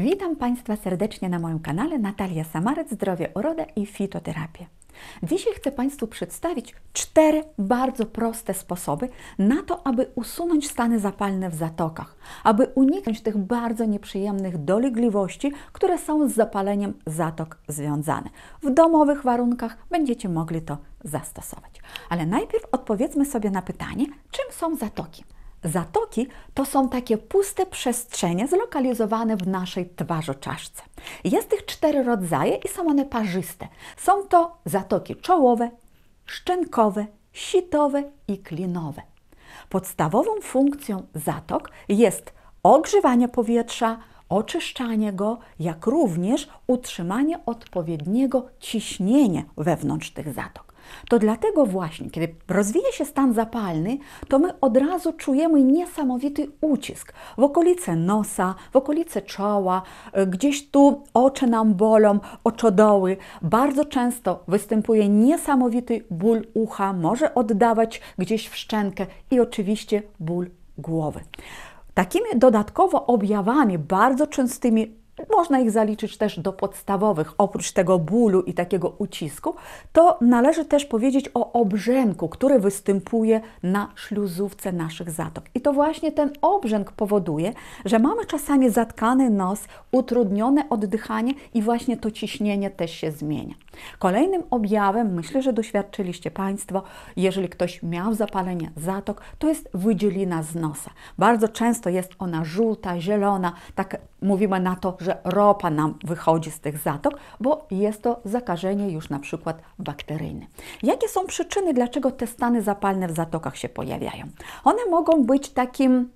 Witam Państwa serdecznie na moim kanale Natalia Samarec, Zdrowie, Uroda i Fitoterapię. Dzisiaj chcę Państwu przedstawić cztery bardzo proste sposoby na to, aby usunąć stany zapalne w zatokach, aby uniknąć tych bardzo nieprzyjemnych dolegliwości, które są z zapaleniem zatok związane. W domowych warunkach będziecie mogli to zastosować. Ale najpierw odpowiedzmy sobie na pytanie, czym są zatoki. Zatoki to są takie puste przestrzenie zlokalizowane w naszej twarzoczaszce. Jest ich cztery rodzaje i są one parzyste. Są to zatoki czołowe, szczękowe, sitowe i klinowe. Podstawową funkcją zatok jest ogrzewanie powietrza, oczyszczanie go, jak również utrzymanie odpowiedniego ciśnienia wewnątrz tych zatok. To dlatego właśnie, kiedy rozwija się stan zapalny, to my od razu czujemy niesamowity ucisk w okolice nosa, w okolice czoła, e, gdzieś tu oczy nam bolą, oczodoły. Bardzo często występuje niesamowity ból ucha, może oddawać gdzieś w szczękę i oczywiście ból głowy. Takimi dodatkowo objawami bardzo częstymi można ich zaliczyć też do podstawowych. Oprócz tego bólu i takiego ucisku, to należy też powiedzieć o obrzęku, który występuje na śluzówce naszych zatok. I to właśnie ten obrzęk powoduje, że mamy czasami zatkany nos, utrudnione oddychanie i właśnie to ciśnienie też się zmienia. Kolejnym objawem, myślę, że doświadczyliście Państwo, jeżeli ktoś miał zapalenie zatok, to jest wydzielina z nosa. Bardzo często jest ona żółta, zielona, tak mówimy na to, że ropa nam wychodzi z tych zatok, bo jest to zakażenie już na przykład bakteryjne. Jakie są przyczyny, dlaczego te stany zapalne w zatokach się pojawiają? One mogą być takim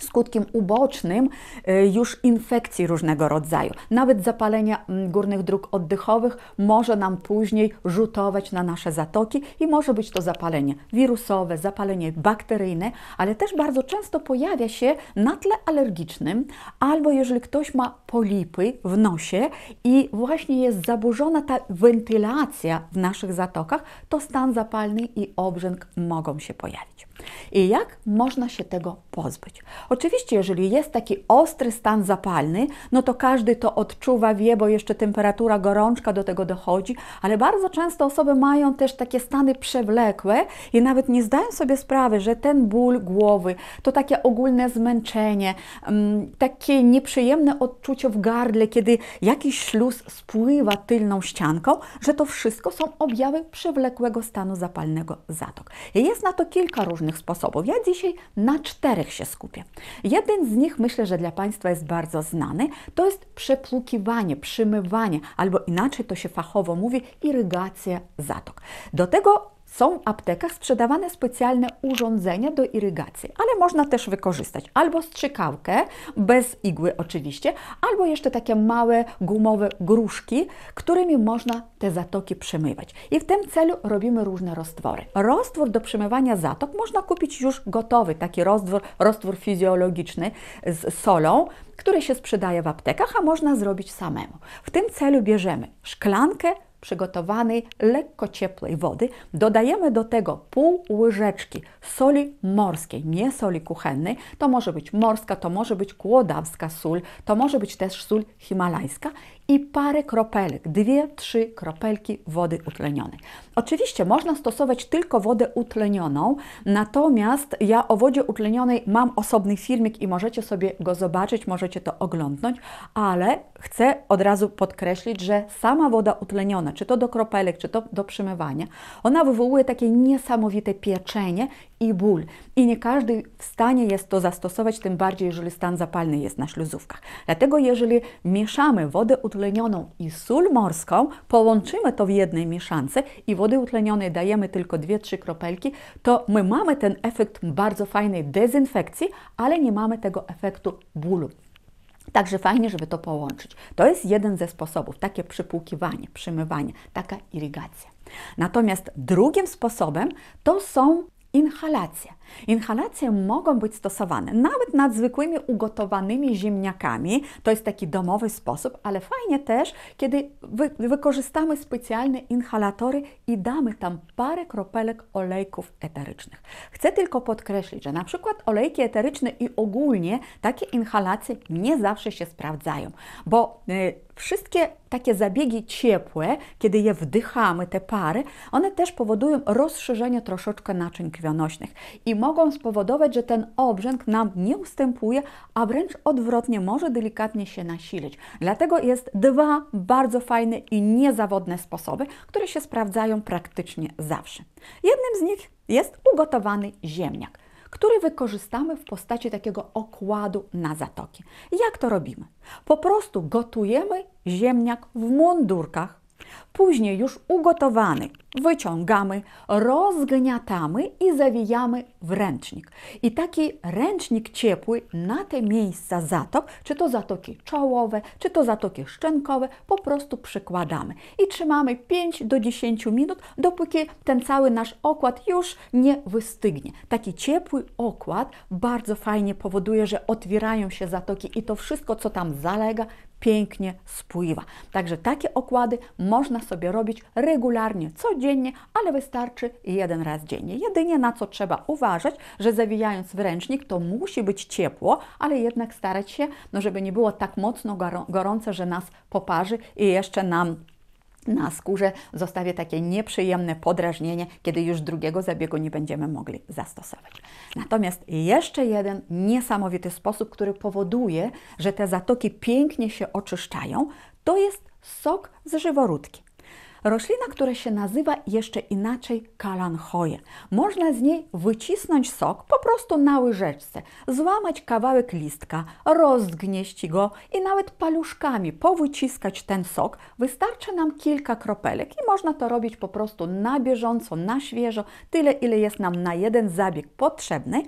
skutkiem ubocznym y, już infekcji różnego rodzaju. Nawet zapalenia mm, górnych dróg oddechowych może nam później rzutować na nasze zatoki i może być to zapalenie wirusowe, zapalenie bakteryjne, ale też bardzo często pojawia się na tle alergicznym albo jeżeli ktoś ma polipy w nosie i właśnie jest zaburzona ta wentylacja w naszych zatokach, to stan zapalny i obrzęk mogą się pojawić. I jak można się tego pozbyć? Oczywiście, jeżeli jest taki ostry stan zapalny, no to każdy to odczuwa, wie, bo jeszcze temperatura, gorączka do tego dochodzi, ale bardzo często osoby mają też takie stany przewlekłe i nawet nie zdają sobie sprawy, że ten ból głowy to takie ogólne zmęczenie, mm, takie nieprzyjemne odczucie w gardle, kiedy jakiś śluz spływa tylną ścianką, że to wszystko są objawy przewlekłego stanu zapalnego zatok. Jest na to kilka różnych sposobów. Ja dzisiaj na czterech się skupię. Jeden z nich myślę, że dla Państwa jest bardzo znany. To jest przepłukiwanie, przymywanie, albo inaczej to się fachowo mówi, irygacja zatok. Do tego są w aptekach sprzedawane specjalne urządzenia do irygacji, ale można też wykorzystać albo strzykałkę, bez igły oczywiście, albo jeszcze takie małe gumowe gruszki, którymi można te zatoki przemywać. I w tym celu robimy różne roztwory. Roztwór do przemywania zatok można kupić już gotowy, taki roztwór, roztwór fizjologiczny z solą, który się sprzedaje w aptekach, a można zrobić samemu. W tym celu bierzemy szklankę przygotowanej lekko ciepłej wody. Dodajemy do tego pół łyżeczki soli morskiej, nie soli kuchennej. To może być morska, to może być kłodawska sól, to może być też sól himalajska i parę kropelek, dwie, trzy kropelki wody utlenionej. Oczywiście można stosować tylko wodę utlenioną, natomiast ja o wodzie utlenionej mam osobny filmik i możecie sobie go zobaczyć, możecie to oglądnąć, ale chcę od razu podkreślić, że sama woda utleniona, czy to do kropelek, czy to do przymywania, ona wywołuje takie niesamowite pieczenie i ból. I nie każdy w stanie jest to zastosować, tym bardziej, jeżeli stan zapalny jest na śluzówkach. Dlatego, jeżeli mieszamy wodę utlenioną i sól morską, połączymy to w jednej mieszance i wody utlenionej dajemy tylko 2-3 kropelki, to my mamy ten efekt bardzo fajnej dezynfekcji, ale nie mamy tego efektu bólu. Także fajnie, żeby to połączyć. To jest jeden ze sposobów, takie przypłukiwanie, przymywanie, taka irygacja. Natomiast drugim sposobem to są Інхаляція Inhalacje mogą być stosowane nawet nad zwykłymi ugotowanymi ziemniakami. To jest taki domowy sposób, ale fajnie też, kiedy wy wykorzystamy specjalne inhalatory i damy tam parę kropelek olejków eterycznych. Chcę tylko podkreślić, że na przykład olejki eteryczne i ogólnie takie inhalacje nie zawsze się sprawdzają, bo y, wszystkie takie zabiegi ciepłe, kiedy je wdychamy, te pary, one też powodują rozszerzenie troszeczkę naczyń krwionośnych i mogą spowodować, że ten obrzęk nam nie ustępuje, a wręcz odwrotnie może delikatnie się nasilić. Dlatego jest dwa bardzo fajne i niezawodne sposoby, które się sprawdzają praktycznie zawsze. Jednym z nich jest ugotowany ziemniak który wykorzystamy w postaci takiego okładu na zatoki. Jak to robimy? Po prostu gotujemy ziemniak w mundurkach Później już ugotowany wyciągamy, rozgniatamy i zawijamy w ręcznik. I taki ręcznik ciepły na te miejsca zatok, czy to zatoki czołowe, czy to zatoki szczękowe, po prostu przykładamy. I trzymamy 5 do 10 minut, dopóki ten cały nasz okład już nie wystygnie. Taki ciepły okład bardzo fajnie powoduje, że otwierają się zatoki i to wszystko, co tam zalega, pięknie spływa. Także takie okłady można sobie robić regularnie, codziennie, ale wystarczy jeden raz dziennie. Jedynie na co trzeba uważać, że zawijając w ręcznik, to musi być ciepło, ale jednak starać się, no żeby nie było tak mocno gorące, że nas poparzy i jeszcze nam na skórze zostawię takie nieprzyjemne podrażnienie, kiedy już drugiego zabiegu nie będziemy mogli zastosować. Natomiast jeszcze jeden niesamowity sposób, który powoduje, że te zatoki pięknie się oczyszczają, to jest sok z żyworódki. Roślina, która się nazywa jeszcze inaczej kalanchoje. Można z niej wycisnąć sok po prostu na łyżeczce, złamać kawałek listka, rozgnieść go i nawet paluszkami powyciskać ten sok. Wystarczy nam kilka kropelek i można to robić po prostu na bieżąco, na świeżo, tyle ile jest nam na jeden zabieg potrzebny.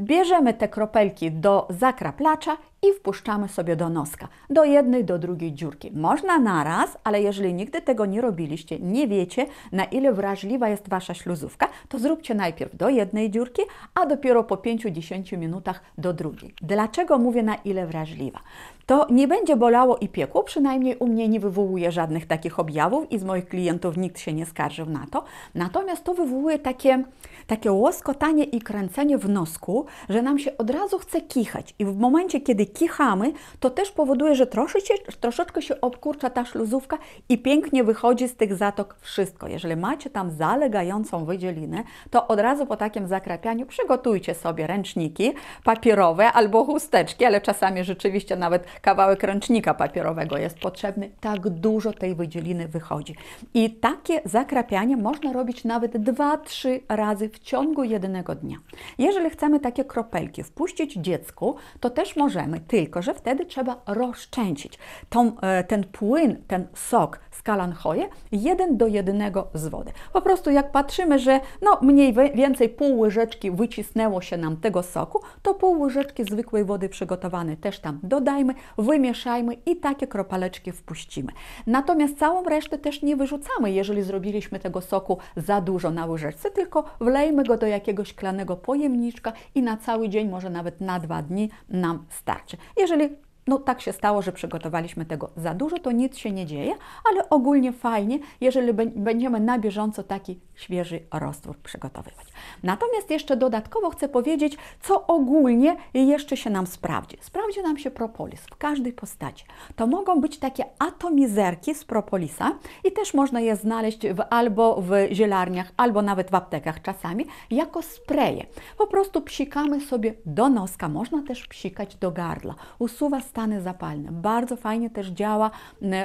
Bierzemy te kropelki do zakraplacza i wpuszczamy sobie do noska, do jednej, do drugiej dziurki. Można naraz, ale jeżeli nigdy tego nie robiliście, nie wiecie, na ile wrażliwa jest Wasza śluzówka, to zróbcie najpierw do jednej dziurki, a dopiero po 5-10 minutach do drugiej. Dlaczego mówię na ile wrażliwa? To nie będzie bolało i piekło, przynajmniej u mnie nie wywołuje żadnych takich objawów i z moich klientów nikt się nie skarżył na to. Natomiast to wywołuje takie, takie łoskotanie i kręcenie w nosku, że nam się od razu chce kichać i w momencie, kiedy kichamy, to też powoduje, że troszeczkę, troszeczkę się obkurcza ta śluzówka i pięknie wychodzi z tych zatok wszystko. Jeżeli macie tam zalegającą wydzielinę, to od razu po takim zakrapianiu przygotujcie sobie ręczniki papierowe albo chusteczki, ale czasami rzeczywiście nawet kawałek ręcznika papierowego jest potrzebny. Tak dużo tej wydzieliny wychodzi. I takie zakrapianie można robić nawet 2-3 razy w ciągu jednego dnia. Jeżeli chcemy takie kropelki wpuścić dziecku, to też możemy tylko że wtedy trzeba rozczęcić tą, e, ten płyn, ten sok z kalanchoje jeden do jednego z wody. Po prostu jak patrzymy, że no mniej więcej pół łyżeczki wycisnęło się nam tego soku, to pół łyżeczki zwykłej wody przygotowanej też tam dodajmy, wymieszajmy i takie kropaleczki wpuścimy. Natomiast całą resztę też nie wyrzucamy, jeżeli zrobiliśmy tego soku za dużo na łyżeczce, tylko wlejmy go do jakiegoś klanego pojemniczka i na cały dzień, może nawet na dwa dni nam starczy. задачи. Jeżeli no tak się stało, że przygotowaliśmy tego za dużo, to nic się nie dzieje, ale ogólnie fajnie, jeżeli będziemy na bieżąco taki świeży roztwór przygotowywać. Natomiast jeszcze dodatkowo chcę powiedzieć, co ogólnie jeszcze się nam sprawdzi. Sprawdzi nam się propolis w każdej postaci. To mogą być takie atomizerki z propolisa i też można je znaleźć w, albo w zielarniach, albo nawet w aptekach czasami jako spreje. Po prostu psikamy sobie do noska, można też psikać do gardła. Usuwa stany zapalne. Bardzo fajnie też działa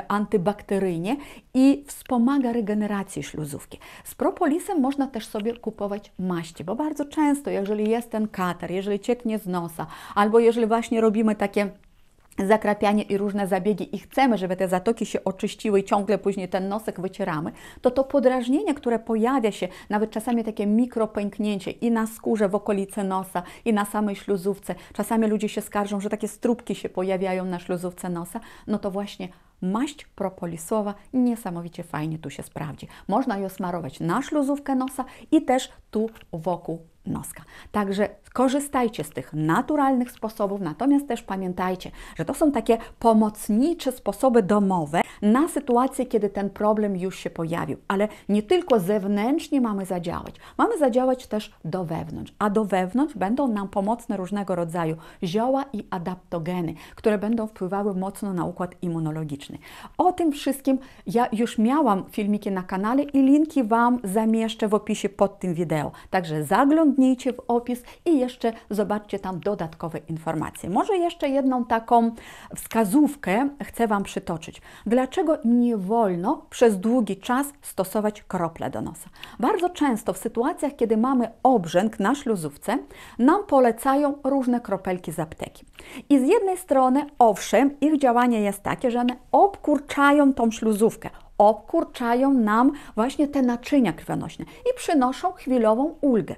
antybakteryjnie i wspomaga regenerację śluzówki. Z propolisem można też sobie kupować maści, bo bardzo często, jeżeli jest ten katar, jeżeli cieknie z nosa, albo jeżeli właśnie robimy takie zakrapianie i różne zabiegi i chcemy, żeby te zatoki się oczyściły i ciągle później ten nosek wycieramy, to to podrażnienie, które pojawia się, nawet czasami takie mikropęknięcie i na skórze w okolicy nosa, i na samej śluzówce, czasami ludzie się skarżą, że takie strubki się pojawiają na śluzówce nosa, no to właśnie maść propolisowa niesamowicie fajnie tu się sprawdzi. Można ją smarować na śluzówkę nosa i też tu wokół noska. Także korzystajcie z tych naturalnych sposobów, natomiast też pamiętajcie, że to są takie pomocnicze sposoby domowe na sytuację, kiedy ten problem już się pojawił. Ale nie tylko zewnętrznie mamy zadziałać, mamy zadziałać też do wewnątrz, a do wewnątrz będą nam pomocne różnego rodzaju zioła i adaptogeny, które będą wpływały mocno na układ immunologiczny. O tym wszystkim ja już miałam filmiki na kanale i linki Wam zamieszczę w opisie pod tym wideo. Także zaglądajcie wpadnijcie w opis i jeszcze zobaczcie tam dodatkowe informacje. Może jeszcze jedną taką wskazówkę chcę Wam przytoczyć. Dlaczego nie wolno przez długi czas stosować krople do nosa? Bardzo często w sytuacjach, kiedy mamy obrzęk na śluzówce, nam polecają różne kropelki z apteki. I z jednej strony, owszem, ich działanie jest takie, że one obkurczają tą śluzówkę, obkurczają nam właśnie te naczynia krwionośne i przynoszą chwilową ulgę.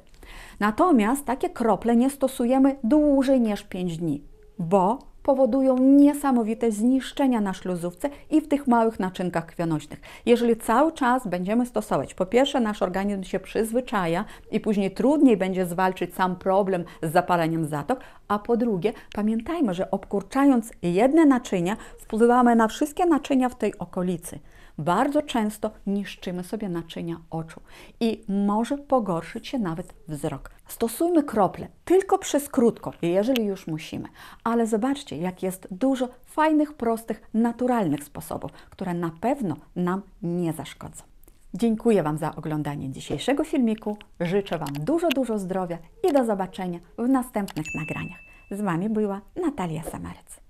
Natomiast takie krople nie stosujemy dłużej niż 5 dni, bo powodują niesamowite zniszczenia na śluzówce i w tych małych naczynkach krwionośnych. Jeżeli cały czas będziemy stosować, po pierwsze nasz organizm się przyzwyczaja i później trudniej będzie zwalczyć sam problem z zapaleniem zatok, a po drugie pamiętajmy, że obkurczając jedne naczynia wpływamy na wszystkie naczynia w tej okolicy bardzo często niszczymy sobie naczynia oczu i może pogorszyć się nawet wzrok. Stosujmy krople tylko przez krótko, jeżeli już musimy, ale zobaczcie, jak jest dużo fajnych, prostych, naturalnych sposobów, które na pewno nam nie zaszkodzą. Dziękuję Wam za oglądanie dzisiejszego filmiku. Życzę Wam dużo, dużo zdrowia i do zobaczenia w następnych nagraniach. Z Wami była Natalia Samarec.